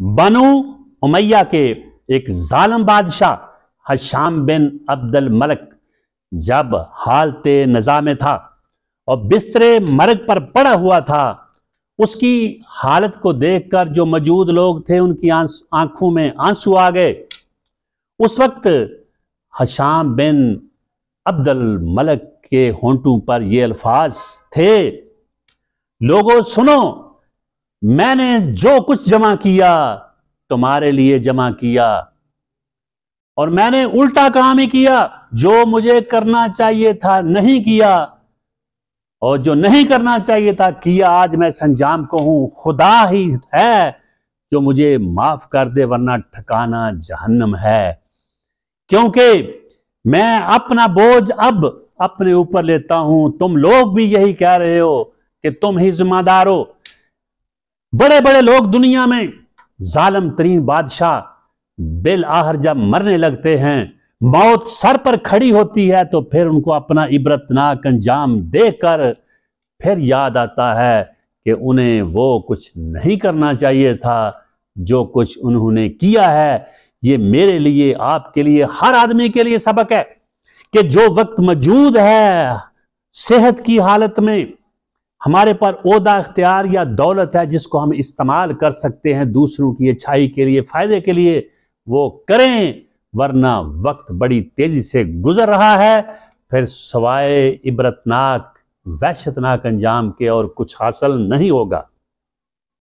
बनु उमैया के एक जालम बादशाह हशाम बिन अब्दुल मलक जब हालत नज़ा में था और बिस्तरे मर्ग पर पड़ा हुआ था उसकी हालत को देखकर जो मौजूद लोग थे उनकी आंखों में आंसू आ गए उस वक्त हशाम बिन अब्दुल मलक के होंटू पर ये अल्फाज थे लोगों सुनो मैंने जो कुछ जमा किया तुम्हारे लिए जमा किया और मैंने उल्टा काम ही किया जो मुझे करना चाहिए था नहीं किया और जो नहीं करना चाहिए था किया आज मैं संजाम को हूं खुदा ही है जो मुझे माफ कर दे वरना ठकाना जहन्नम है क्योंकि मैं अपना बोझ अब अपने ऊपर लेता हूं तुम लोग भी यही कह रहे हो कि तुम ही जिम्मेदार हो बड़े बड़े लोग दुनिया में जालम तरीन बादशाह बिल आहर जब मरने लगते हैं मौत सर पर खड़ी होती है तो फिर उनको अपना इबरतनाक अंजाम देकर फिर याद आता है कि उन्हें वो कुछ नहीं करना चाहिए था जो कुछ उन्होंने किया है ये मेरे लिए आपके लिए हर आदमी के लिए सबक है कि जो वक्त मौजूद है सेहत की हालत में हमारे पर उहदा अख्तियार या दौलत है जिसको हम इस्तेमाल कर सकते हैं दूसरों की अच्छाई के लिए फ़ायदे के लिए वो करें वरना वक्त बड़ी तेज़ी से गुजर रहा है फिर सवाए इबरतनाक वहशतनाक अंजाम के और कुछ हासिल नहीं होगा